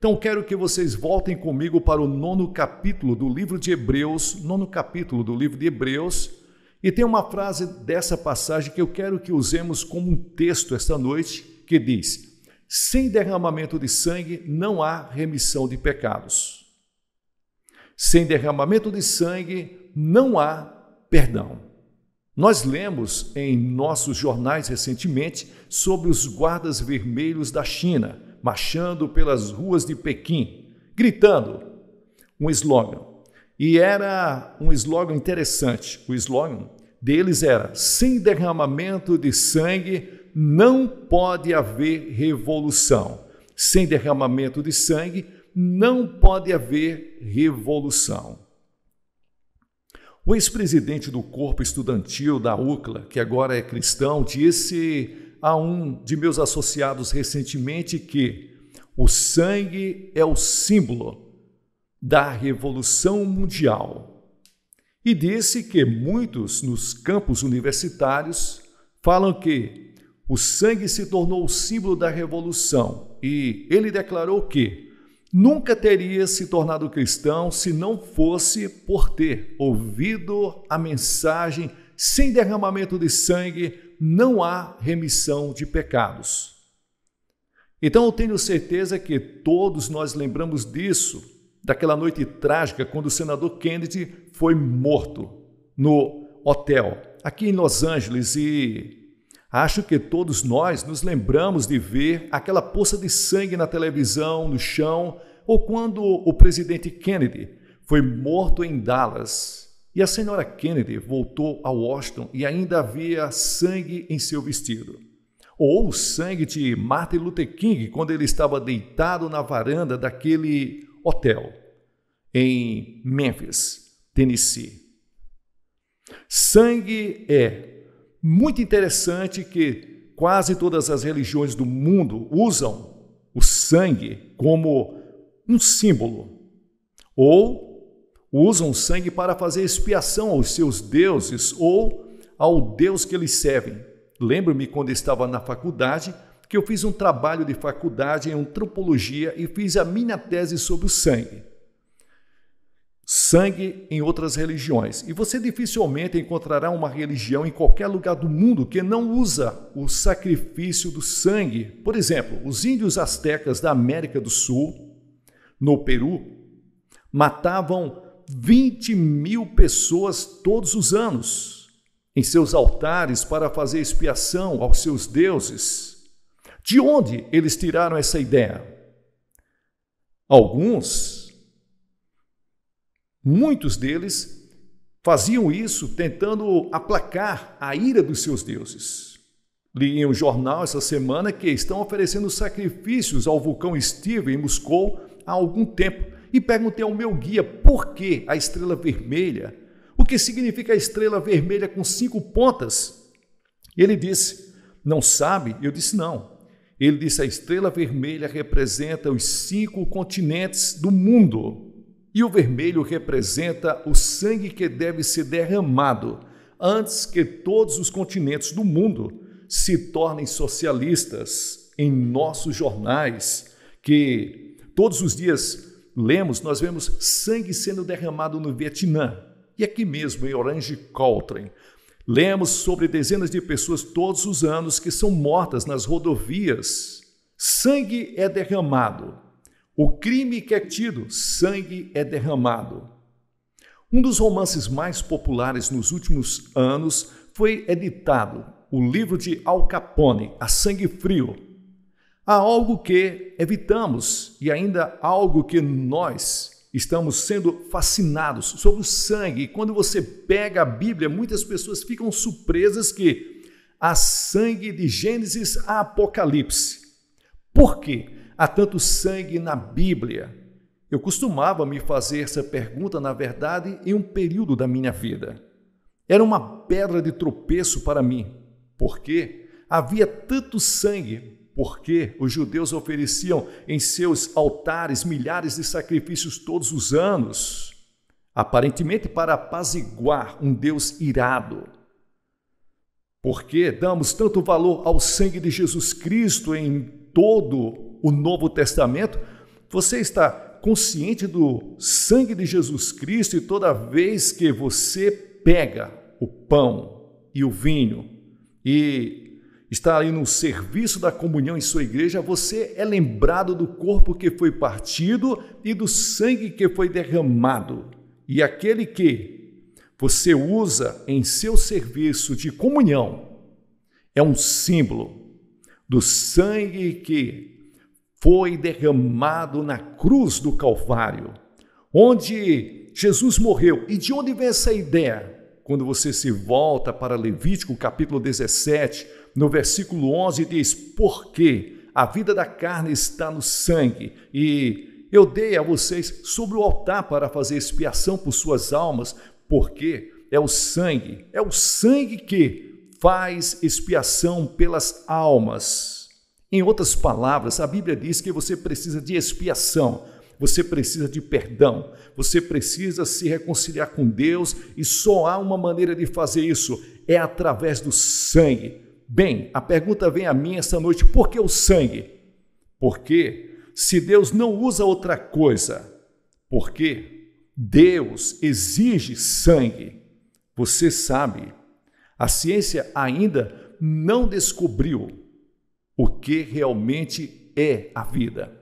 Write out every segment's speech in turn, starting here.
Então quero que vocês voltem comigo para o nono capítulo do livro de Hebreus, nono capítulo do livro de Hebreus, e tem uma frase dessa passagem que eu quero que usemos como um texto esta noite, que diz: Sem derramamento de sangue não há remissão de pecados. Sem derramamento de sangue não há perdão. Nós lemos em nossos jornais recentemente sobre os guardas vermelhos da China marchando pelas ruas de Pequim, gritando um slogan. E era um slogan interessante. O slogan deles era: sem derramamento de sangue não pode haver revolução. Sem derramamento de sangue não pode haver revolução. O ex-presidente do corpo estudantil da UCLA, que agora é cristão, disse a um de meus associados recentemente que o sangue é o símbolo da revolução mundial. E disse que muitos nos campos universitários falam que o sangue se tornou o símbolo da revolução e ele declarou que nunca teria se tornado cristão se não fosse por ter ouvido a mensagem sem derramamento de sangue não há remissão de pecados. Então eu tenho certeza que todos nós lembramos disso, daquela noite trágica quando o senador Kennedy foi morto no hotel, aqui em Los Angeles, e acho que todos nós nos lembramos de ver aquela poça de sangue na televisão, no chão, ou quando o presidente Kennedy foi morto em Dallas. E a senhora Kennedy voltou a Washington e ainda havia sangue em seu vestido. Ou o sangue de Martin Luther King quando ele estava deitado na varanda daquele hotel em Memphis, Tennessee. Sangue é muito interessante que quase todas as religiões do mundo usam o sangue como um símbolo ou usam sangue para fazer expiação aos seus deuses ou ao Deus que eles servem. Lembro-me quando estava na faculdade que eu fiz um trabalho de faculdade em antropologia e fiz a minha tese sobre o sangue. Sangue em outras religiões. E você dificilmente encontrará uma religião em qualquer lugar do mundo que não usa o sacrifício do sangue. Por exemplo, os índios astecas da América do Sul, no Peru, matavam 20 mil pessoas todos os anos em seus altares para fazer expiação aos seus deuses. De onde eles tiraram essa ideia? Alguns, muitos deles, faziam isso tentando aplacar a ira dos seus deuses. Li em um jornal essa semana que estão oferecendo sacrifícios ao vulcão Steve em Moscou há algum tempo e perguntei ao meu guia por que a estrela vermelha, o que significa a estrela vermelha com cinco pontas. Ele disse: Não sabe? Eu disse: Não. Ele disse: A estrela vermelha representa os cinco continentes do mundo. E o vermelho representa o sangue que deve ser derramado antes que todos os continentes do mundo se tornem socialistas em nossos jornais, que todos os dias lemos, nós vemos sangue sendo derramado no Vietnã e aqui mesmo em Orange Coltrane. Lemos sobre dezenas de pessoas todos os anos que são mortas nas rodovias. Sangue é derramado. O crime que é tido, sangue é derramado. Um dos romances mais populares nos últimos anos foi editado, o livro de Al Capone, A Sangue Frio, Há algo que evitamos e ainda algo que nós estamos sendo fascinados sobre o sangue. E quando você pega a Bíblia, muitas pessoas ficam surpresas que há sangue de Gênesis a Apocalipse. Por que há tanto sangue na Bíblia? Eu costumava me fazer essa pergunta, na verdade, em um período da minha vida. Era uma pedra de tropeço para mim, porque havia tanto sangue porque os judeus ofereciam em seus altares milhares de sacrifícios todos os anos, aparentemente para apaziguar um Deus irado. Porque damos tanto valor ao sangue de Jesus Cristo em todo o Novo Testamento? Você está consciente do sangue de Jesus Cristo e toda vez que você pega o pão e o vinho e está ali no serviço da comunhão em sua igreja, você é lembrado do corpo que foi partido e do sangue que foi derramado. E aquele que você usa em seu serviço de comunhão é um símbolo do sangue que foi derramado na cruz do Calvário, onde Jesus morreu. E de onde vem essa ideia? Quando você se volta para Levítico capítulo 17, no versículo 11, diz: Porque a vida da carne está no sangue, e eu dei a vocês sobre o altar para fazer expiação por suas almas, porque é o sangue, é o sangue que faz expiação pelas almas. Em outras palavras, a Bíblia diz que você precisa de expiação, você precisa de perdão, você precisa se reconciliar com Deus e só há uma maneira de fazer isso: é através do sangue. Bem, a pergunta vem a mim essa noite: por que o sangue? Porque se Deus não usa outra coisa, porque Deus exige sangue. Você sabe, a ciência ainda não descobriu o que realmente é a vida.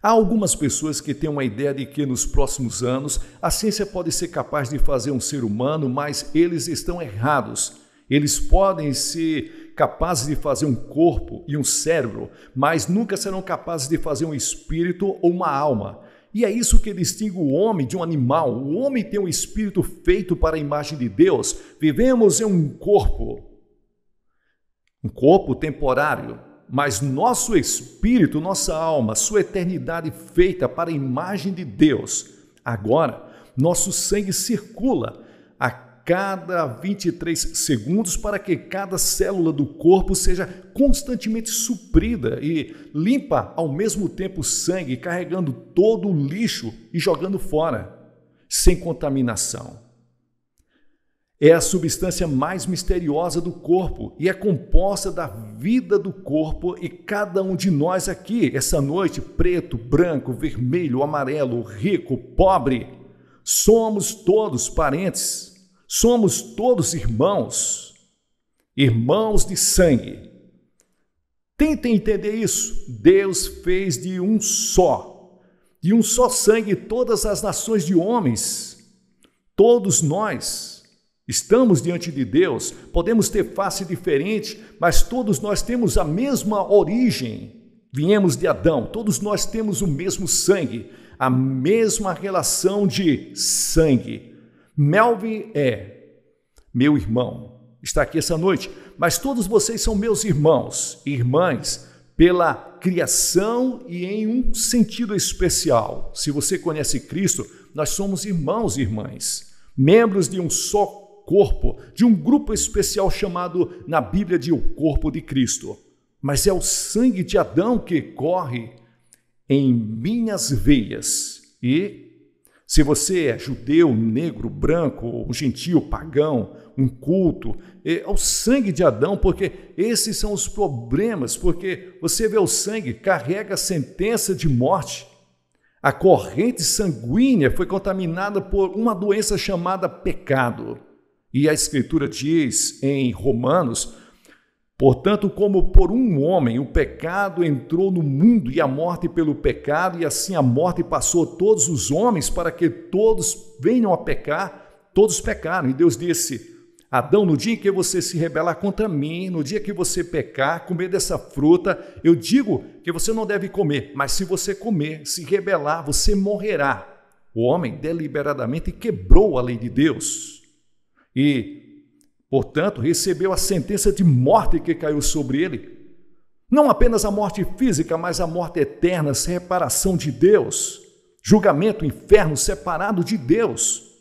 Há algumas pessoas que têm uma ideia de que nos próximos anos a ciência pode ser capaz de fazer um ser humano, mas eles estão errados. Eles podem ser capazes de fazer um corpo e um cérebro, mas nunca serão capazes de fazer um espírito ou uma alma. E é isso que distingue o homem de um animal. O homem tem um espírito feito para a imagem de Deus. Vivemos em um corpo, um corpo temporário, mas nosso espírito, nossa alma, sua eternidade feita para a imagem de Deus. Agora, nosso sangue circula cada 23 segundos para que cada célula do corpo seja constantemente suprida e limpa ao mesmo tempo sangue, carregando todo o lixo e jogando fora, sem contaminação. É a substância mais misteriosa do corpo e é composta da vida do corpo e cada um de nós aqui, essa noite, preto, branco, vermelho, amarelo, rico, pobre, somos todos parentes. Somos todos irmãos, irmãos de sangue. Tentem entender isso. Deus fez de um só, de um só sangue, todas as nações de homens. Todos nós estamos diante de Deus, podemos ter face diferente, mas todos nós temos a mesma origem. Viemos de Adão, todos nós temos o mesmo sangue, a mesma relação de sangue Melvin é meu irmão, está aqui essa noite, mas todos vocês são meus irmãos e irmãs pela criação e em um sentido especial. Se você conhece Cristo, nós somos irmãos e irmãs, membros de um só corpo, de um grupo especial chamado na Bíblia de o corpo de Cristo. Mas é o sangue de Adão que corre em minhas veias e se você é judeu, negro, branco, um pagão, um culto, é o sangue de Adão, porque esses são os problemas, porque você vê o sangue, carrega a sentença de morte. A corrente sanguínea foi contaminada por uma doença chamada pecado. E a Escritura diz em Romanos Portanto, como por um homem o pecado entrou no mundo e a morte pelo pecado, e assim a morte passou a todos os homens para que todos venham a pecar, todos pecaram. E Deus disse: Adão, no dia em que você se rebelar contra mim, no dia que você pecar, comer dessa fruta, eu digo que você não deve comer, mas se você comer, se rebelar, você morrerá. O homem deliberadamente quebrou a lei de Deus. E Portanto, recebeu a sentença de morte que caiu sobre ele. Não apenas a morte física, mas a morte eterna, separação de Deus, julgamento, inferno, separado de Deus.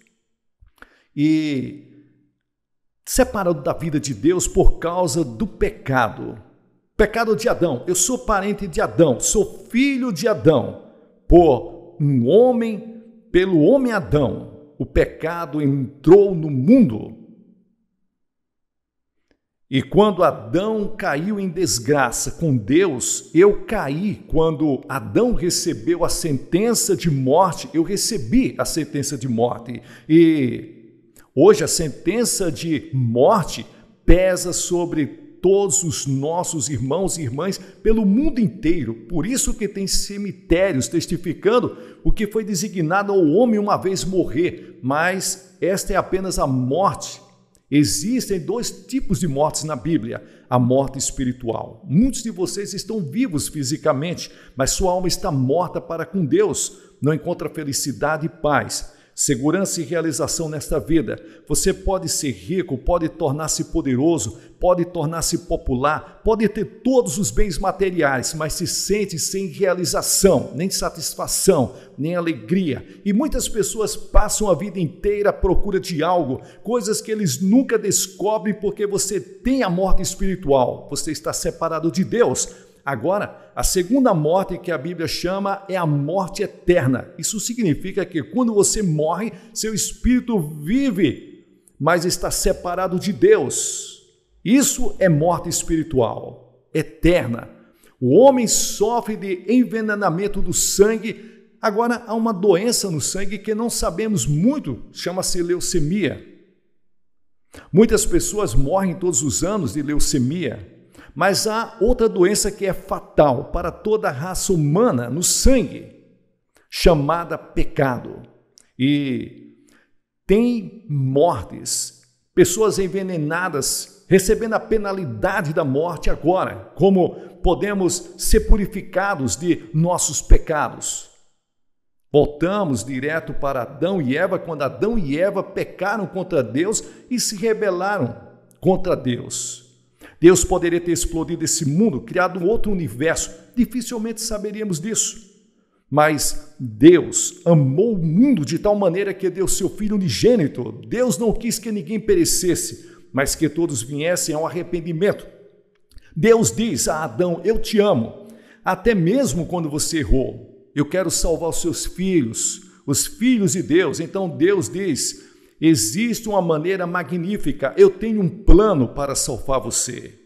E separado da vida de Deus por causa do pecado. Pecado de Adão. Eu sou parente de Adão, sou filho de Adão. Por um homem, pelo homem Adão, o pecado entrou no mundo. E quando Adão caiu em desgraça com Deus, eu caí. Quando Adão recebeu a sentença de morte, eu recebi a sentença de morte. E hoje a sentença de morte pesa sobre todos os nossos irmãos e irmãs pelo mundo inteiro. Por isso que tem cemitérios testificando o que foi designado ao homem uma vez morrer, mas esta é apenas a morte Existem dois tipos de mortes na Bíblia: a morte espiritual. Muitos de vocês estão vivos fisicamente, mas sua alma está morta para com Deus, não encontra felicidade e paz segurança e realização nesta vida. Você pode ser rico, pode tornar-se poderoso, pode tornar-se popular, pode ter todos os bens materiais, mas se sente sem realização, nem satisfação, nem alegria. E muitas pessoas passam a vida inteira à procura de algo, coisas que eles nunca descobrem porque você tem a morte espiritual, você está separado de Deus Agora, a segunda morte que a Bíblia chama é a morte eterna. Isso significa que quando você morre, seu espírito vive, mas está separado de Deus. Isso é morte espiritual, eterna. O homem sofre de envenenamento do sangue. Agora, há uma doença no sangue que não sabemos muito, chama-se leucemia. Muitas pessoas morrem todos os anos de leucemia. Mas há outra doença que é fatal para toda a raça humana no sangue, chamada pecado. E tem mortes, pessoas envenenadas recebendo a penalidade da morte agora, como podemos ser purificados de nossos pecados. Voltamos direto para Adão e Eva, quando Adão e Eva pecaram contra Deus e se rebelaram contra Deus. Deus poderia ter explodido esse mundo, criado um outro universo. Dificilmente saberíamos disso. Mas Deus amou o mundo de tal maneira que deu seu Filho unigênito. Deus não quis que ninguém perecesse, mas que todos viessem ao arrependimento. Deus diz a Adão: Eu te amo, até mesmo quando você errou. Eu quero salvar os seus filhos, os filhos de Deus. Então Deus diz: Existe uma maneira magnífica. Eu tenho um plano para salvar você.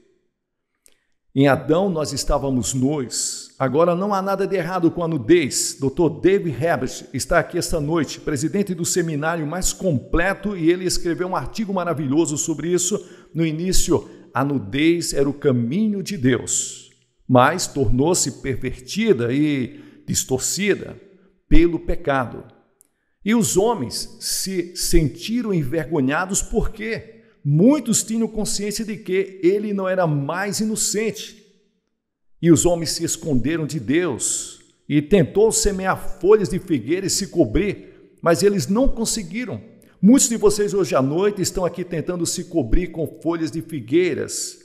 Em Adão nós estávamos nós. Agora não há nada de errado com a nudez. Dr. David Herbert está aqui esta noite, presidente do seminário mais completo, e ele escreveu um artigo maravilhoso sobre isso. No início, a nudez era o caminho de Deus, mas tornou-se pervertida e distorcida pelo pecado. E os homens se sentiram envergonhados porque muitos tinham consciência de que ele não era mais inocente. E os homens se esconderam de Deus e tentou semear folhas de figueira e se cobrir, mas eles não conseguiram. Muitos de vocês hoje à noite estão aqui tentando se cobrir com folhas de figueiras.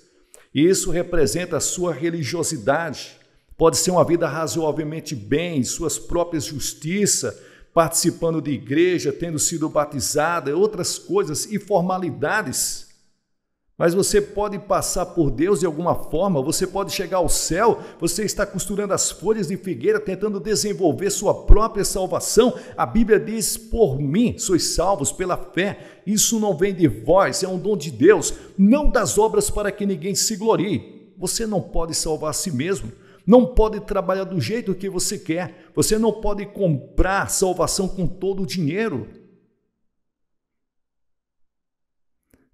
E isso representa a sua religiosidade. Pode ser uma vida razoavelmente bem, suas próprias justiças, participando de igreja, tendo sido batizada, outras coisas e formalidades. Mas você pode passar por Deus de alguma forma, você pode chegar ao céu, você está costurando as folhas de figueira, tentando desenvolver sua própria salvação. A Bíblia diz: Por mim sois salvos pela fé. Isso não vem de vós, é um dom de Deus, não das obras para que ninguém se glorie. Você não pode salvar a si mesmo não pode trabalhar do jeito que você quer. Você não pode comprar salvação com todo o dinheiro.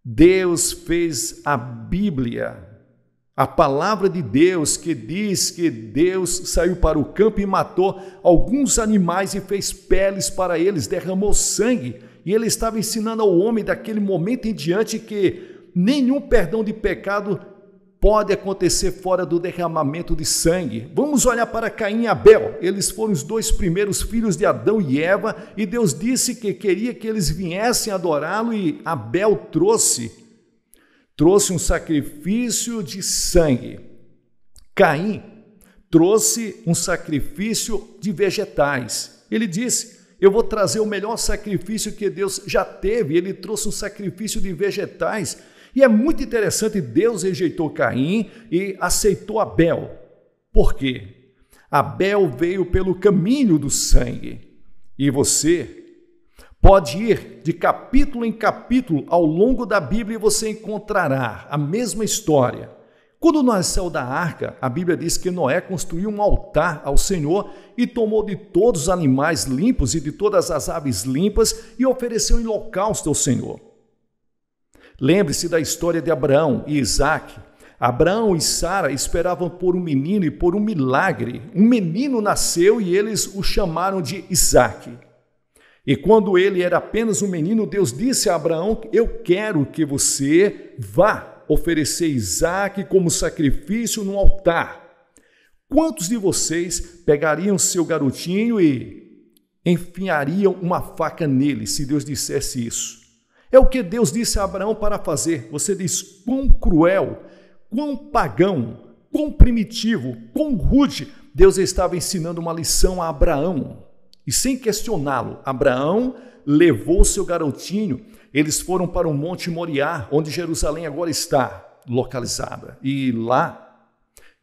Deus fez a Bíblia, a palavra de Deus que diz que Deus saiu para o campo e matou alguns animais e fez peles para eles, derramou sangue. E ele estava ensinando ao homem daquele momento em diante que nenhum perdão de pecado pode acontecer fora do derramamento de sangue. Vamos olhar para Caim e Abel. Eles foram os dois primeiros filhos de Adão e Eva, e Deus disse que queria que eles viessem adorá-lo, e Abel trouxe trouxe um sacrifício de sangue. Caim trouxe um sacrifício de vegetais. Ele disse: eu vou trazer o melhor sacrifício que Deus já teve. Ele trouxe um sacrifício de vegetais. E é muito interessante, Deus rejeitou Caim e aceitou Abel. Por quê? Abel veio pelo caminho do sangue. E você pode ir de capítulo em capítulo ao longo da Bíblia e você encontrará a mesma história. Quando Noé saiu da arca, a Bíblia diz que Noé construiu um altar ao Senhor e tomou de todos os animais limpos e de todas as aves limpas e ofereceu em holocausto ao Senhor. Lembre-se da história de Abraão e Isaac. Abraão e Sara esperavam por um menino e por um milagre. Um menino nasceu e eles o chamaram de Isaac. E quando ele era apenas um menino, Deus disse a Abraão: Eu quero que você vá oferecer Isaac como sacrifício no altar. Quantos de vocês pegariam seu garotinho e enfiariam uma faca nele se Deus dissesse isso? É o que Deus disse a Abraão para fazer. Você diz: quão cruel, quão pagão, quão primitivo, quão rude. Deus estava ensinando uma lição a Abraão. E sem questioná-lo, Abraão levou seu garotinho. Eles foram para o Monte Moriá, onde Jerusalém agora está localizada. E lá,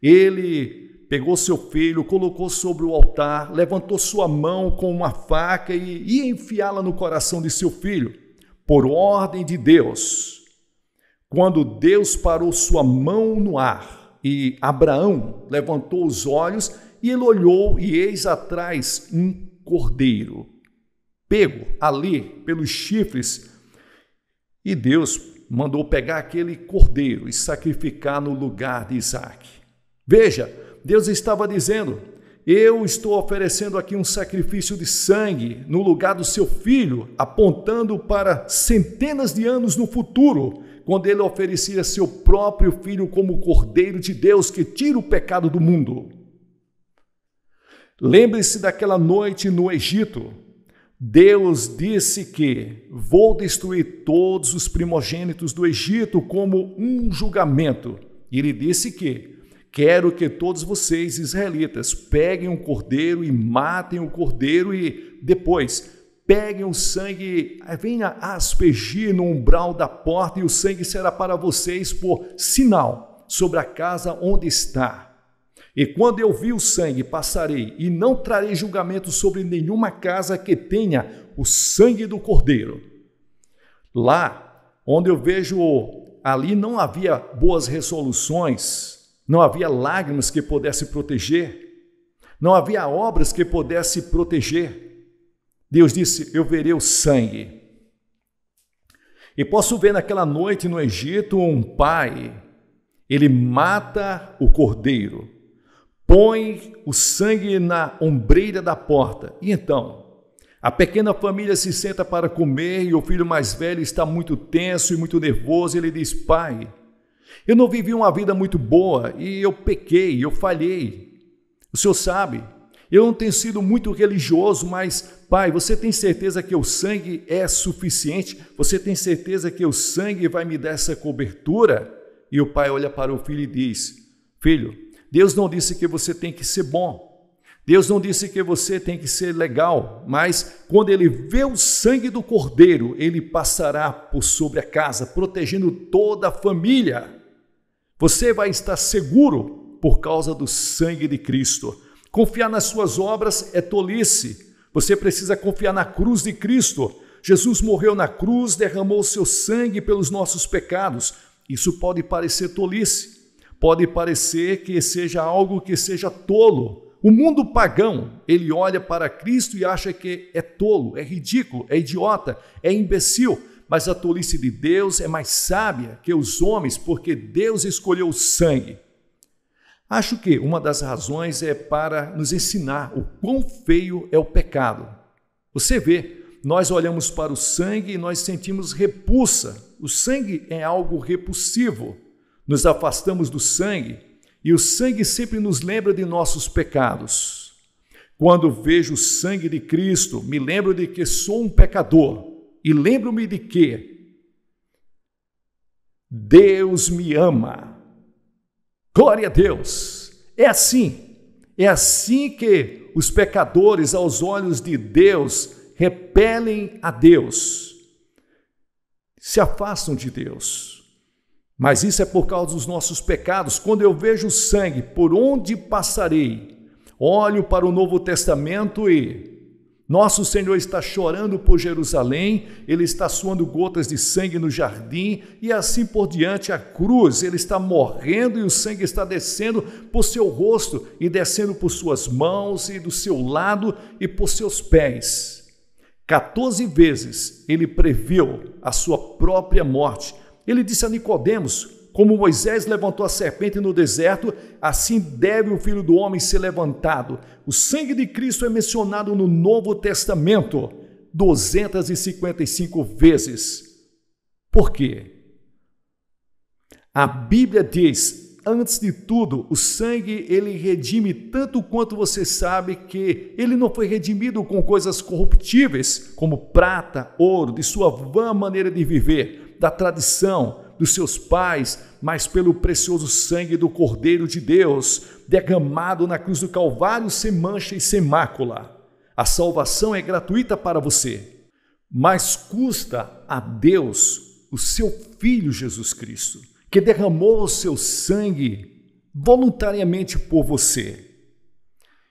ele pegou seu filho, colocou sobre o altar, levantou sua mão com uma faca e ia enfiá-la no coração de seu filho por ordem de Deus, quando Deus parou sua mão no ar e Abraão levantou os olhos e ele olhou e eis atrás um cordeiro, pego ali pelos chifres, e Deus mandou pegar aquele cordeiro e sacrificar no lugar de Isaac. Veja, Deus estava dizendo: eu estou oferecendo aqui um sacrifício de sangue no lugar do seu filho, apontando para centenas de anos no futuro, quando ele oferecia seu próprio filho como cordeiro de Deus que tira o pecado do mundo. Lembre-se daquela noite no Egito. Deus disse que vou destruir todos os primogênitos do Egito como um julgamento. E ele disse que Quero que todos vocês, israelitas, peguem um cordeiro e matem o cordeiro e depois peguem o sangue, eh, venha aspergir no umbral da porta e o sangue será para vocês por sinal sobre a casa onde está. E quando eu vi o sangue, passarei e não trarei julgamento sobre nenhuma casa que tenha o sangue do cordeiro. Lá onde eu vejo, ali não havia boas resoluções não havia lágrimas que pudesse proteger. Não havia obras que pudesse proteger. Deus disse: Eu verei o sangue. E posso ver naquela noite no Egito um pai. Ele mata o cordeiro, põe o sangue na ombreira da porta. E então, a pequena família se senta para comer e o filho mais velho está muito tenso e muito nervoso. E ele diz: Pai, eu não vivi uma vida muito boa e eu pequei, eu falhei. O Senhor sabe. Eu não tenho sido muito religioso, mas, Pai, você tem certeza que o sangue é suficiente? Você tem certeza que o sangue vai me dar essa cobertura? E o pai olha para o filho e diz: Filho, Deus não disse que você tem que ser bom. Deus não disse que você tem que ser legal, mas quando ele vê o sangue do cordeiro, ele passará por sobre a casa, protegendo toda a família. Você vai estar seguro por causa do sangue de Cristo. Confiar nas suas obras é tolice. Você precisa confiar na cruz de Cristo. Jesus morreu na cruz, derramou seu sangue pelos nossos pecados. Isso pode parecer tolice, pode parecer que seja algo que seja tolo. O mundo pagão, ele olha para Cristo e acha que é tolo, é ridículo, é idiota, é imbecil. Mas a tolice de Deus é mais sábia que os homens, porque Deus escolheu o sangue. Acho que uma das razões é para nos ensinar o quão feio é o pecado. Você vê, nós olhamos para o sangue e nós sentimos repulsa. O sangue é algo repulsivo. Nos afastamos do sangue e o sangue sempre nos lembra de nossos pecados. Quando vejo o sangue de Cristo, me lembro de que sou um pecador e lembro-me de que Deus me ama. Glória a Deus! É assim, é assim que os pecadores, aos olhos de Deus, repelem a Deus, se afastam de Deus. Mas isso é por causa dos nossos pecados. Quando eu vejo sangue, por onde passarei? Olho para o Novo Testamento e nosso Senhor está chorando por Jerusalém, ele está suando gotas de sangue no jardim e assim por diante a cruz. Ele está morrendo e o sangue está descendo por seu rosto e descendo por suas mãos e do seu lado e por seus pés. 14 vezes ele previu a sua própria morte. Ele disse a Nicodemos: como Moisés levantou a serpente no deserto, assim deve o Filho do Homem ser levantado. O sangue de Cristo é mencionado no Novo Testamento 255 vezes. Por quê? A Bíblia diz: antes de tudo, o sangue ele redime tanto quanto você sabe que ele não foi redimido com coisas corruptíveis, como prata, ouro, de sua vã maneira de viver, da tradição, dos seus pais, mas pelo precioso sangue do Cordeiro de Deus, derramado na cruz do Calvário sem mancha e sem mácula. A salvação é gratuita para você, mas custa a Deus o seu Filho Jesus Cristo, que derramou o seu sangue voluntariamente por você.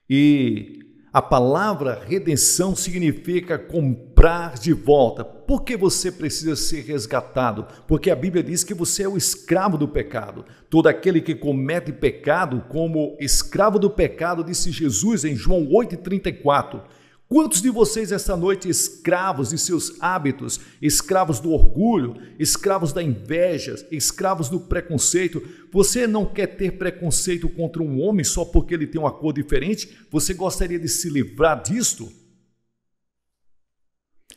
E a palavra redenção significa comprar de volta. Por que você precisa ser resgatado? Porque a Bíblia diz que você é o escravo do pecado. Todo aquele que comete pecado, como escravo do pecado, disse Jesus em João 8,34 Quantos de vocês essa noite escravos de seus hábitos, escravos do orgulho, escravos da inveja, escravos do preconceito? Você não quer ter preconceito contra um homem só porque ele tem uma cor diferente? Você gostaria de se livrar disto?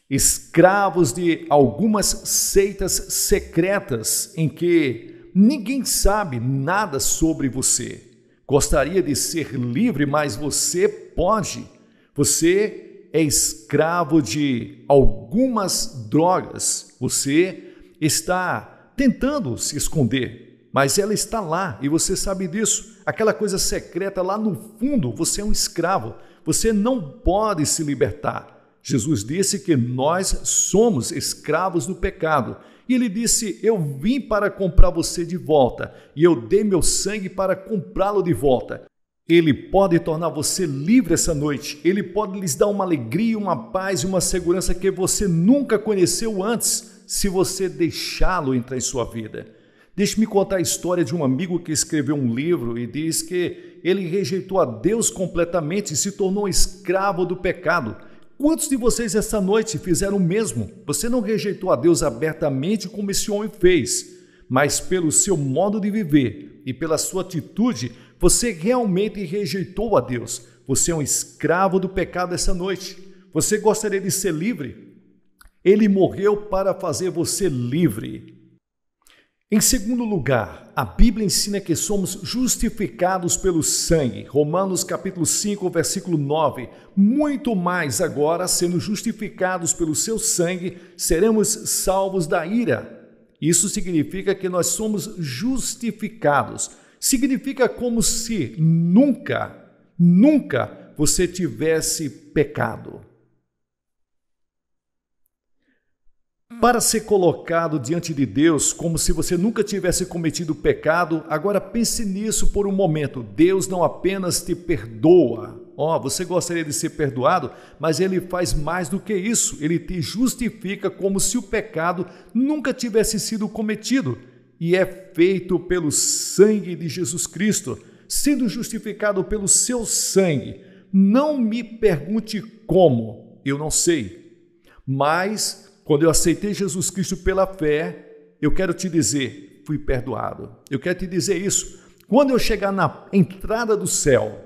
Escravos de algumas seitas secretas em que ninguém sabe nada sobre você. Gostaria de ser livre, mas você pode. Você é escravo de algumas drogas, você está tentando se esconder, mas ela está lá e você sabe disso. Aquela coisa secreta lá no fundo, você é um escravo, você não pode se libertar. Jesus disse que nós somos escravos do pecado. E ele disse: Eu vim para comprar você de volta, e eu dei meu sangue para comprá-lo de volta. Ele pode tornar você livre essa noite. Ele pode lhes dar uma alegria, uma paz e uma segurança que você nunca conheceu antes, se você deixá-lo entrar em sua vida. Deixe-me contar a história de um amigo que escreveu um livro e diz que ele rejeitou a Deus completamente e se tornou escravo do pecado. Quantos de vocês essa noite fizeram o mesmo? Você não rejeitou a Deus abertamente como esse homem fez, mas pelo seu modo de viver e pela sua atitude, você realmente rejeitou a Deus. Você é um escravo do pecado essa noite. Você gostaria de ser livre? Ele morreu para fazer você livre. Em segundo lugar, a Bíblia ensina que somos justificados pelo sangue. Romanos capítulo 5, versículo 9. Muito mais agora, sendo justificados pelo seu sangue, seremos salvos da ira. Isso significa que nós somos justificados. Significa como se nunca, nunca você tivesse pecado. Para ser colocado diante de Deus como se você nunca tivesse cometido pecado, agora pense nisso por um momento. Deus não apenas te perdoa. Ó, oh, você gostaria de ser perdoado, mas ele faz mais do que isso. Ele te justifica como se o pecado nunca tivesse sido cometido e é feito pelo sangue de Jesus Cristo, sendo justificado pelo seu sangue. Não me pergunte como, eu não sei. Mas, quando eu aceitei Jesus Cristo pela fé, eu quero te dizer, fui perdoado. Eu quero te dizer isso. Quando eu chegar na entrada do céu,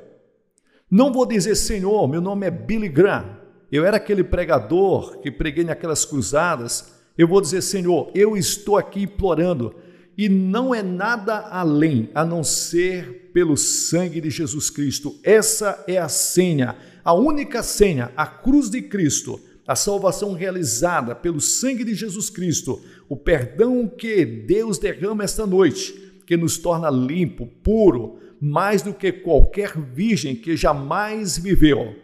não vou dizer, Senhor, meu nome é Billy Graham. Eu era aquele pregador que preguei naquelas cruzadas. Eu vou dizer, Senhor, eu estou aqui implorando e não é nada além a não ser pelo sangue de Jesus Cristo. Essa é a senha, a única senha, a cruz de Cristo, a salvação realizada pelo sangue de Jesus Cristo, o perdão que Deus derrama esta noite, que nos torna limpo, puro, mais do que qualquer virgem que jamais viveu.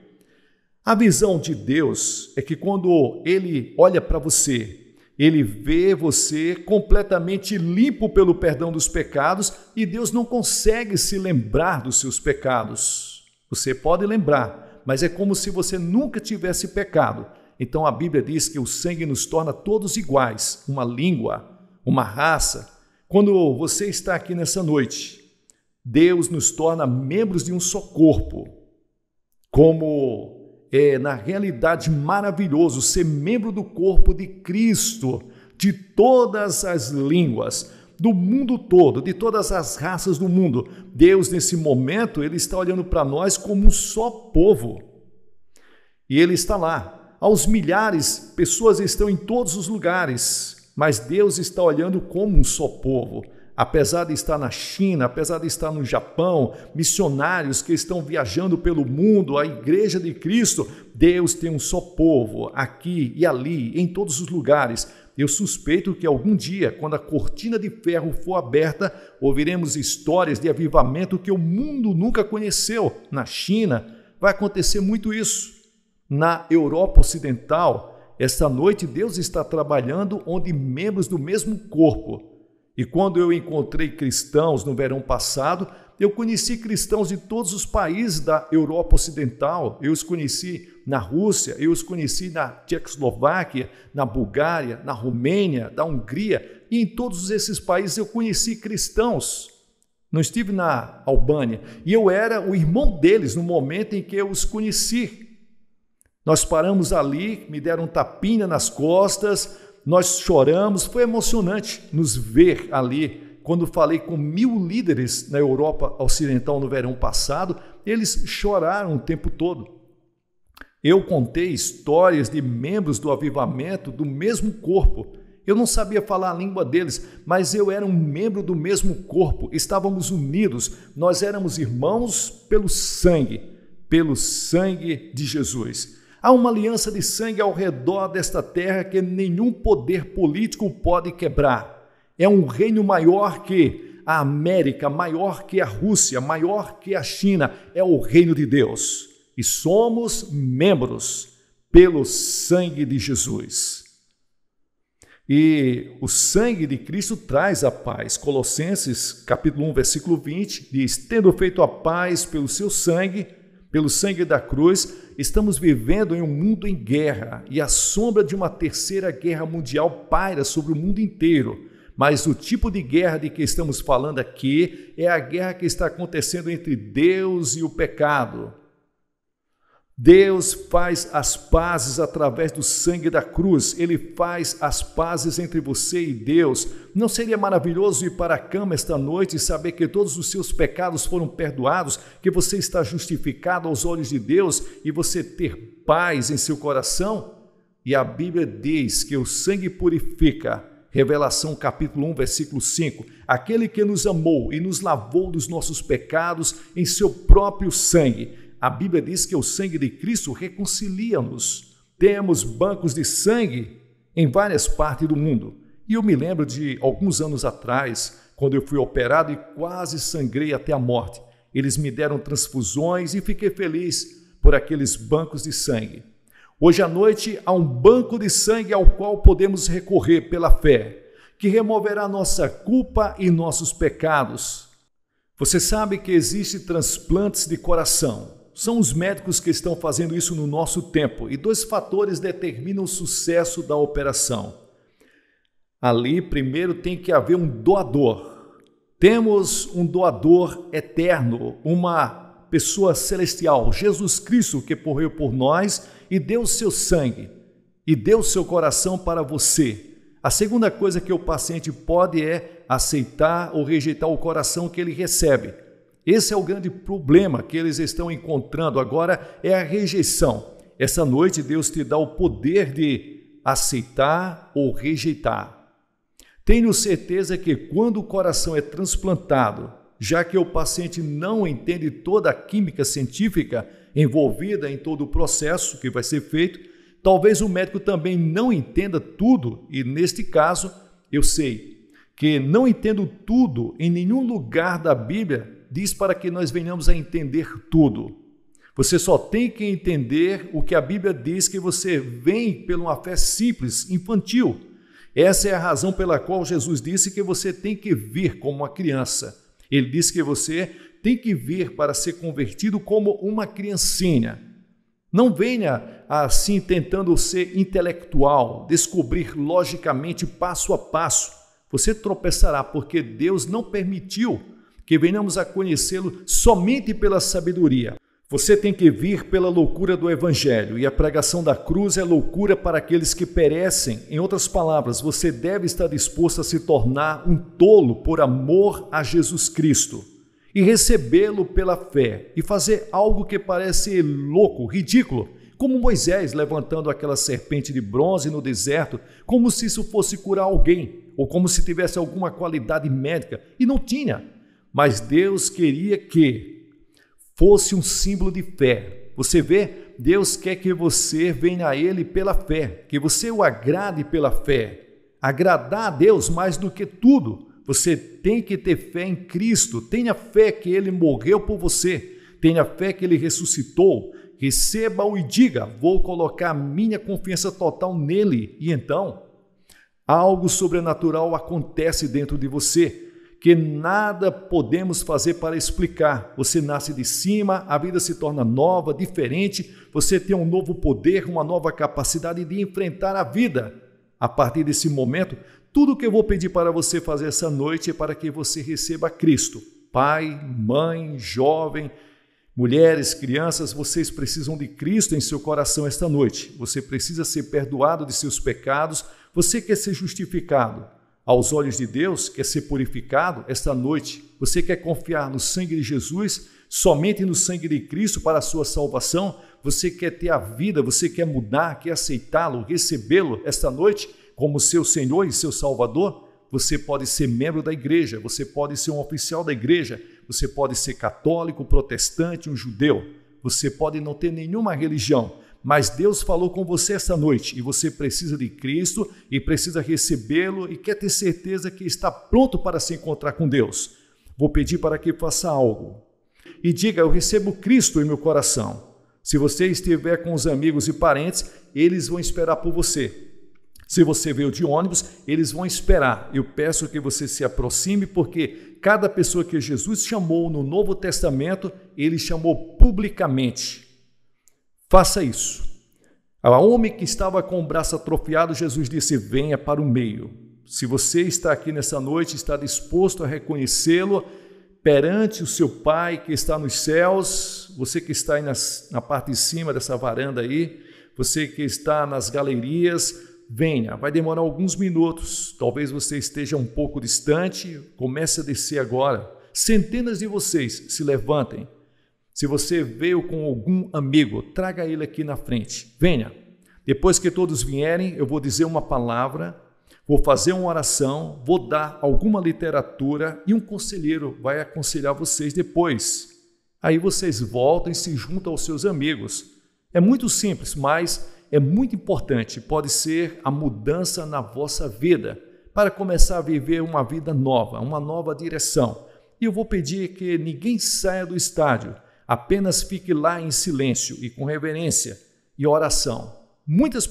A visão de Deus é que quando ele olha para você, ele vê você completamente limpo pelo perdão dos pecados e Deus não consegue se lembrar dos seus pecados. Você pode lembrar, mas é como se você nunca tivesse pecado. Então a Bíblia diz que o sangue nos torna todos iguais, uma língua, uma raça. Quando você está aqui nessa noite, Deus nos torna membros de um só corpo. Como é, na realidade, maravilhoso ser membro do corpo de Cristo, de todas as línguas, do mundo todo, de todas as raças do mundo. Deus, nesse momento, ele está olhando para nós como um só povo. E ele está lá. Aos milhares, pessoas estão em todos os lugares, mas Deus está olhando como um só povo apesar de estar na China, apesar de estar no Japão, missionários que estão viajando pelo mundo, a Igreja de Cristo, Deus tem um só povo, aqui e ali, em todos os lugares. Eu suspeito que algum dia, quando a cortina de ferro for aberta, ouviremos histórias de avivamento que o mundo nunca conheceu. Na China, vai acontecer muito isso. Na Europa Ocidental, esta noite Deus está trabalhando onde membros do mesmo corpo e quando eu encontrei cristãos no verão passado, eu conheci cristãos de todos os países da Europa Ocidental. Eu os conheci na Rússia, eu os conheci na Tchecoslováquia, na Bulgária, na Romênia, na Hungria. E em todos esses países eu conheci cristãos. Não estive na Albânia. E eu era o irmão deles no momento em que eu os conheci. Nós paramos ali, me deram um tapinha nas costas, nós choramos, foi emocionante nos ver ali. Quando falei com mil líderes na Europa Ocidental no verão passado, eles choraram o tempo todo. Eu contei histórias de membros do avivamento do mesmo corpo. Eu não sabia falar a língua deles, mas eu era um membro do mesmo corpo. Estávamos unidos, nós éramos irmãos pelo sangue, pelo sangue de Jesus. Há uma aliança de sangue ao redor desta terra que nenhum poder político pode quebrar. É um reino maior que a América, maior que a Rússia, maior que a China. É o reino de Deus. E somos membros pelo sangue de Jesus. E o sangue de Cristo traz a paz. Colossenses, capítulo 1, versículo 20, diz: "Tendo feito a paz pelo seu sangue, pelo sangue da cruz, estamos vivendo em um mundo em guerra e a sombra de uma terceira guerra mundial paira sobre o mundo inteiro. Mas o tipo de guerra de que estamos falando aqui é a guerra que está acontecendo entre Deus e o pecado. Deus faz as pazes através do sangue da cruz, ele faz as pazes entre você e Deus. Não seria maravilhoso ir para a cama esta noite e saber que todos os seus pecados foram perdoados, que você está justificado aos olhos de Deus e você ter paz em seu coração? E a Bíblia diz que o sangue purifica. Revelação capítulo 1, versículo 5. Aquele que nos amou e nos lavou dos nossos pecados em seu próprio sangue a Bíblia diz que o sangue de Cristo reconcilia-nos. Temos bancos de sangue em várias partes do mundo. E eu me lembro de alguns anos atrás, quando eu fui operado e quase sangrei até a morte. Eles me deram transfusões e fiquei feliz por aqueles bancos de sangue. Hoje à noite há um banco de sangue ao qual podemos recorrer pela fé, que removerá nossa culpa e nossos pecados. Você sabe que existem transplantes de coração. São os médicos que estão fazendo isso no nosso tempo e dois fatores determinam o sucesso da operação. Ali, primeiro, tem que haver um doador. Temos um doador eterno, uma pessoa celestial, Jesus Cristo, que morreu por nós e deu seu sangue e deu seu coração para você. A segunda coisa que o paciente pode é aceitar ou rejeitar o coração que ele recebe. Esse é o grande problema que eles estão encontrando agora é a rejeição. Essa noite Deus te dá o poder de aceitar ou rejeitar. Tenho certeza que quando o coração é transplantado, já que o paciente não entende toda a química científica envolvida em todo o processo que vai ser feito, talvez o médico também não entenda tudo, e neste caso, eu sei que não entendo tudo em nenhum lugar da Bíblia diz para que nós venhamos a entender tudo. Você só tem que entender o que a Bíblia diz que você vem pela uma fé simples, infantil. Essa é a razão pela qual Jesus disse que você tem que vir como uma criança. Ele disse que você tem que vir para ser convertido como uma criancinha. Não venha assim tentando ser intelectual, descobrir logicamente passo a passo. Você tropeçará porque Deus não permitiu que venhamos a conhecê-lo somente pela sabedoria. Você tem que vir pela loucura do Evangelho, e a pregação da cruz é loucura para aqueles que perecem. Em outras palavras, você deve estar disposto a se tornar um tolo por amor a Jesus Cristo e recebê-lo pela fé e fazer algo que parece louco, ridículo, como Moisés levantando aquela serpente de bronze no deserto, como se isso fosse curar alguém ou como se tivesse alguma qualidade médica, e não tinha mas Deus queria que fosse um símbolo de fé. Você vê, Deus quer que você venha a Ele pela fé, que você o agrade pela fé. Agradar a Deus mais do que tudo. Você tem que ter fé em Cristo. Tenha fé que Ele morreu por você. Tenha fé que Ele ressuscitou. Receba-o e diga: Vou colocar minha confiança total nele. E então, algo sobrenatural acontece dentro de você que nada podemos fazer para explicar. Você nasce de cima, a vida se torna nova, diferente, você tem um novo poder, uma nova capacidade de enfrentar a vida. A partir desse momento, tudo que eu vou pedir para você fazer essa noite é para que você receba Cristo. Pai, mãe, jovem, Mulheres, crianças, vocês precisam de Cristo em seu coração esta noite. Você precisa ser perdoado de seus pecados. Você quer ser justificado aos olhos de Deus, quer ser purificado esta noite, você quer confiar no sangue de Jesus, somente no sangue de Cristo para a sua salvação, você quer ter a vida, você quer mudar, quer aceitá-lo, recebê-lo esta noite como seu Senhor e seu Salvador, você pode ser membro da igreja, você pode ser um oficial da igreja, você pode ser católico, protestante, um judeu, você pode não ter nenhuma religião, mas Deus falou com você essa noite e você precisa de Cristo e precisa recebê-lo e quer ter certeza que está pronto para se encontrar com Deus. Vou pedir para que faça algo. E diga: Eu recebo Cristo em meu coração. Se você estiver com os amigos e parentes, eles vão esperar por você. Se você veio de ônibus, eles vão esperar. Eu peço que você se aproxime, porque cada pessoa que Jesus chamou no Novo Testamento, ele chamou publicamente. Faça isso. A homem que estava com o braço atrofiado, Jesus disse: Venha para o meio. Se você está aqui nessa noite, está disposto a reconhecê-lo perante o seu Pai que está nos céus, você que está aí nas, na parte de cima dessa varanda aí, você que está nas galerias, venha. Vai demorar alguns minutos, talvez você esteja um pouco distante, comece a descer agora. Centenas de vocês se levantem se você veio com algum amigo, traga ele aqui na frente. Venha. Depois que todos vierem, eu vou dizer uma palavra, vou fazer uma oração, vou dar alguma literatura e um conselheiro vai aconselhar vocês depois. Aí vocês voltam e se juntam aos seus amigos. É muito simples, mas é muito importante. Pode ser a mudança na vossa vida para começar a viver uma vida nova, uma nova direção. E eu vou pedir que ninguém saia do estádio Apenas fique lá em silêncio e com reverência e oração. Muitas